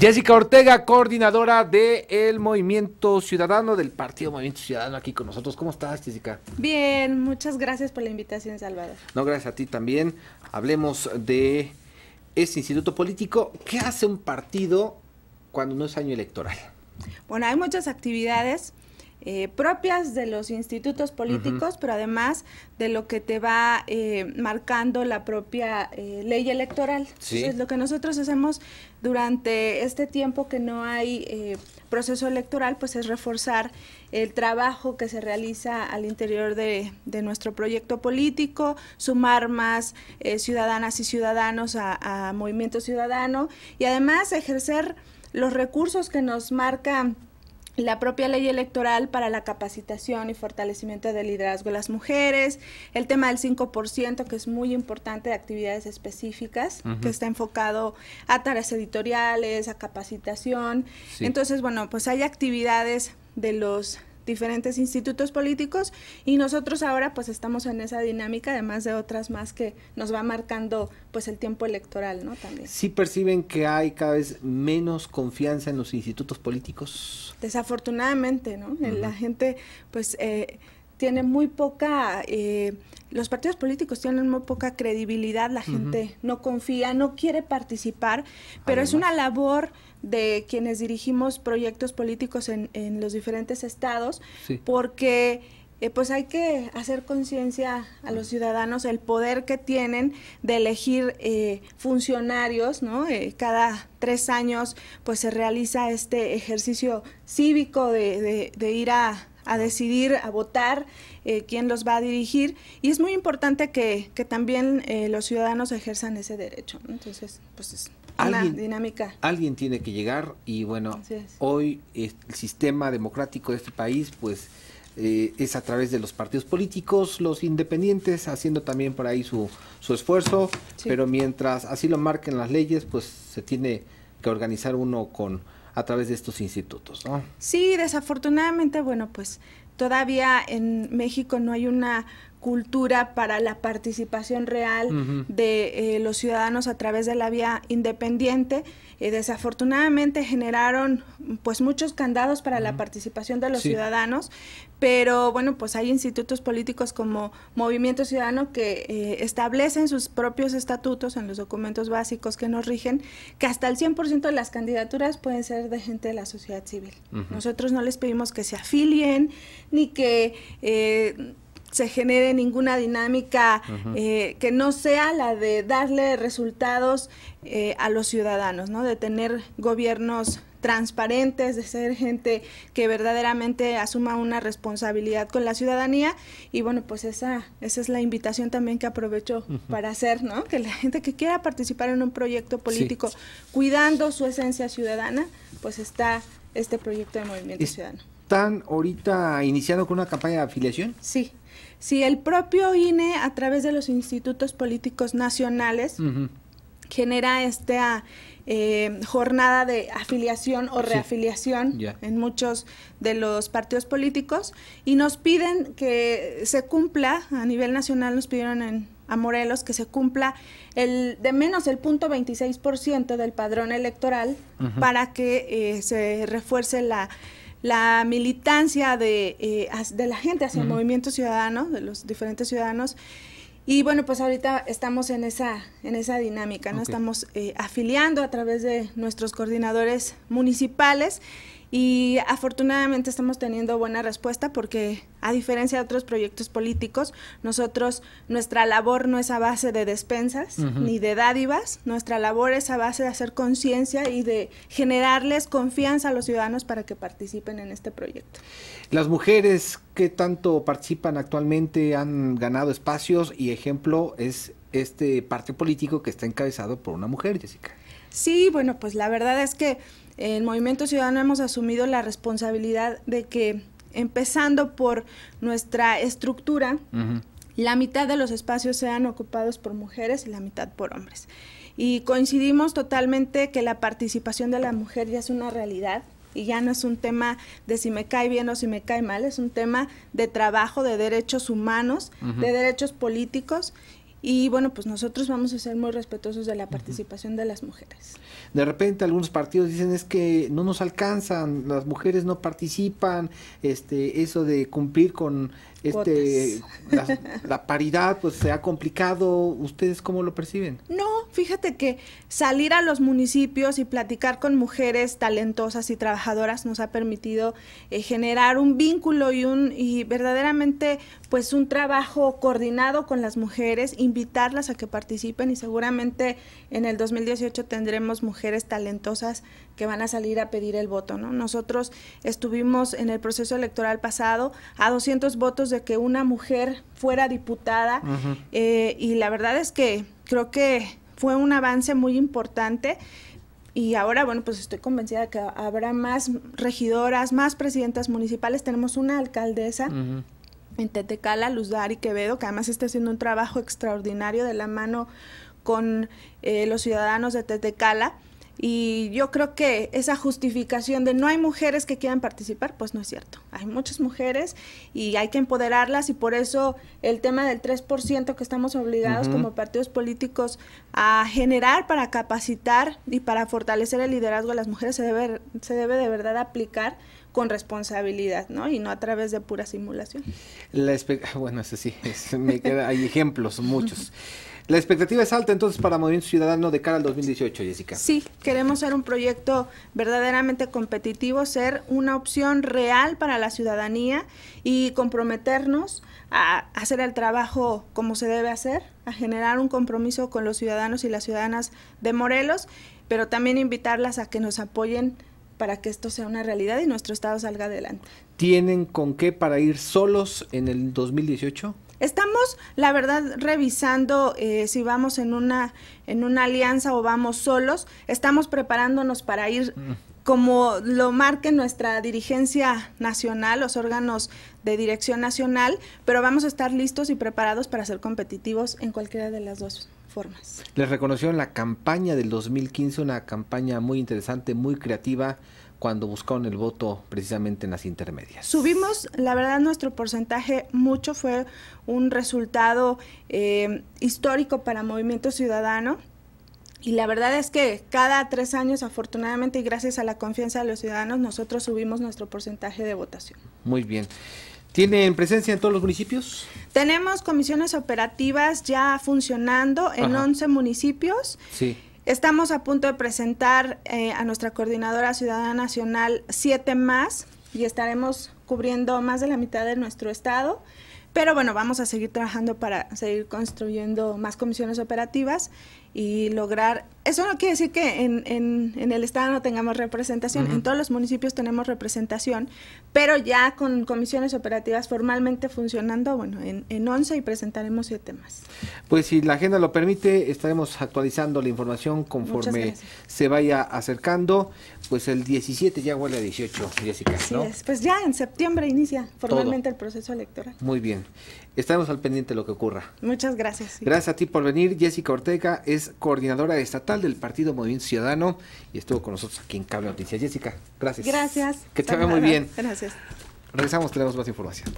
Jessica Ortega, coordinadora del el Movimiento Ciudadano, del Partido Movimiento Ciudadano, aquí con nosotros. ¿Cómo estás, Jessica? Bien, muchas gracias por la invitación, Salvador. No, gracias a ti también. Hablemos de este instituto político. ¿Qué hace un partido cuando no es año electoral? Bueno, hay muchas actividades. Eh, propias de los institutos políticos, pero además de lo que te va eh, marcando la propia eh, ley electoral. Sí. lo que nosotros hacemos durante este tiempo que no hay proceso electoral, pues es reforzar el trabajo que se realiza al interior de, nuestro proyecto político, sumar más ciudadanas y ciudadanos a, a Movimiento Ciudadano y además ejercer los recursos que nos marcan la propia ley electoral para la capacitación y fortalecimiento del liderazgo de las mujeres, el tema del 5%, que es muy importante de actividades específicas, que está enfocado a tareas editoriales, a capacitación. Entonces, bueno, pues hay actividades de los diferentes institutos políticos y nosotros ahora pues estamos en esa dinámica, además de otras más que nos va marcando pues el tiempo electoral, ¿no? También. ¿Sí perciben que hay cada vez menos confianza en los institutos políticos? Desafortunadamente, ¿no? La gente pues... Eh, tiene muy poca, eh, los partidos políticos tienen muy poca credibilidad, la gente no confía, no quiere participar, pero es una labor de quienes dirigimos proyectos políticos en, en los diferentes estados, porque... Eh, pues hay que hacer conciencia a los ciudadanos el poder que tienen de elegir eh, funcionarios, ¿no? cada tres años pues se realiza este ejercicio cívico de, de, de ir a, a decidir, a votar eh, quién los va a dirigir. Y es muy importante que, que también eh, los ciudadanos ejerzan ese derecho. Entonces, pues es una dinámica. Alguien tiene que llegar y bueno, hoy eh, el sistema democrático de este país, pues... es a través de los partidos políticos, los independientes haciendo también por ahí su, su esfuerzo, pero mientras así lo marquen las leyes, pues se tiene que organizar uno con, a través de estos institutos. ¿no? Sí, desafortunadamente, bueno, pues todavía en México no hay una cultura para la participación real de eh, los ciudadanos a través de la vía independiente. Eh, desafortunadamente generaron pues muchos candados para la participación de los ciudadanos, pero bueno, pues hay institutos políticos como Movimiento Ciudadano que eh, establecen sus propios estatutos en los documentos básicos que nos rigen, que hasta el 100% de las candidaturas pueden ser de gente de la sociedad civil. Nosotros no les pedimos que se afilien ni que se genere ninguna dinámica eh, que no sea la de darle resultados eh, a los ciudadanos, ¿no? De tener gobiernos transparentes, de ser gente que verdaderamente asuma una responsabilidad con la ciudadanía y bueno, pues esa esa es la invitación también que aprovecho para hacer, ¿no? Que la gente que quiera participar en un proyecto político cuidando su esencia ciudadana, pues está este proyecto de Movimiento Ciudadano. ¿Están ahorita iniciando con una campaña de afiliación? Sí. Si el propio INE, a través de los institutos políticos nacionales, genera esta eh, jornada de afiliación o reafiliación en muchos de los partidos políticos, y nos piden que se cumpla, a nivel nacional nos pidieron en a Morelos que se cumpla el de menos el punto 26% del padrón electoral para que eh, se refuerce la la militancia de, eh, de la gente hacia el movimiento ciudadano, de los diferentes ciudadanos. Y bueno, pues ahorita estamos en esa, en esa dinámica, ¿no? Estamos eh, afiliando a través de nuestros coordinadores municipales y afortunadamente estamos teniendo buena respuesta porque a diferencia de otros proyectos políticos, nosotros nuestra labor no es a base de despensas ni de dádivas, nuestra labor es a base de hacer conciencia y de generarles confianza a los ciudadanos para que participen en este proyecto. Las mujeres que tanto participan actualmente han ganado espacios y ejemplo es este partido político que está encabezado por una mujer, Jessica. Sí, bueno, pues la verdad es que en Movimiento Ciudadano hemos asumido la responsabilidad de que, empezando por nuestra estructura, la mitad de los espacios sean ocupados por mujeres y la mitad por hombres. Y coincidimos totalmente que la participación de la mujer ya es una realidad, y ya no es un tema de si me cae bien o si me cae mal, es un tema de trabajo, de derechos humanos, de derechos políticos y bueno, pues nosotros vamos a ser muy respetuosos de la participación de las mujeres. De repente algunos partidos dicen es que no nos alcanzan, las mujeres no participan, este eso de cumplir con este la, paridad pues se ha complicado, ¿ustedes cómo lo perciben? No, fíjate que salir a los municipios y platicar con mujeres talentosas y trabajadoras nos ha permitido eh, generar un vínculo y un y verdaderamente pues un trabajo coordinado con las mujeres y invitarlas a que participen y seguramente en el 2018 tendremos mujeres talentosas que van a salir a pedir el voto. Nosotros estuvimos en el proceso electoral pasado a 200 votos de que una mujer fuera diputada eh, y la verdad es que creo que fue un avance muy importante. Y ahora, bueno, pues estoy convencida de que habrá más regidoras, más presidentas municipales. Tenemos una alcaldesa en Tetecala, Luz Dari Quevedo, que además está haciendo un trabajo extraordinario de la mano con eh, los ciudadanos de Tetecala. Y yo creo que esa justificación de no hay mujeres que quieran participar, pues no es cierto. Hay muchas mujeres y hay que empoderarlas y por eso el tema del 3% que estamos obligados como partidos políticos a generar para capacitar y para fortalecer el liderazgo de las mujeres se debe, se debe de verdad aplicar con responsabilidad, ¿no? Y no a través de pura simulación. bueno, eso sí, me queda, hay ejemplos muchos. La expectativa es alta entonces para Movimiento Ciudadano de cara al 2018, Jessica. Sí, queremos ser un proyecto verdaderamente competitivo, ser una opción real para la ciudadanía y comprometernos a hacer el trabajo como se debe hacer, a generar un compromiso con los ciudadanos y las ciudadanas de Morelos, pero también invitarlas a que nos apoyen para que esto sea una realidad y nuestro estado salga adelante. ¿Tienen con qué para ir solos en el 2018? Estamos, la verdad, revisando eh, si vamos en una, en una alianza o vamos solos. Estamos preparándonos para ir mm. como lo marque nuestra dirigencia nacional, los órganos de dirección nacional, pero vamos a estar listos y preparados para ser competitivos en cualquiera de las dos formas. Les reconoció en la campaña del 2015 una campaña muy interesante, muy creativa, cuando buscaron el voto precisamente en las intermedias. Subimos, la verdad, nuestro porcentaje mucho, fue un resultado eh, histórico para Movimiento Ciudadano. Y la verdad es que cada tres años, afortunadamente y gracias a la confianza de los ciudadanos, nosotros subimos nuestro porcentaje de votación. Muy bien. ¿Tienen presencia en todos los municipios? Tenemos comisiones operativas ya funcionando en 11 municipios. Sí. Estamos a punto de presentar eh, a nuestra coordinadora ciudadana nacional siete más y estaremos cubriendo más de la mitad de nuestro estado. Pero bueno, vamos a seguir trabajando para seguir construyendo más comisiones operativas y lograr eso no quiere decir que en, el Estado no tengamos representación. En todos los municipios tenemos representación, pero ya con comisiones operativas formalmente funcionando, bueno, en, en 11 y presentaremos siete más. Pues si la agenda lo permite, estaremos actualizando la información conforme se vaya acercando. Pues el 17 ya huele a 18, Jessica. ¿no? Pues ya en septiembre inicia formalmente el proceso electoral. Muy bien. estamos al pendiente de lo que ocurra. Muchas gracias. Gracias a ti por venir. Jessica Ortega es coordinadora estatal del Partido Movimiento Ciudadano y estuvo con nosotros aquí en Cable Noticias. Jessica, gracias. Gracias. Que te vaya muy bien. Gracias. Regresamos, tenemos más información.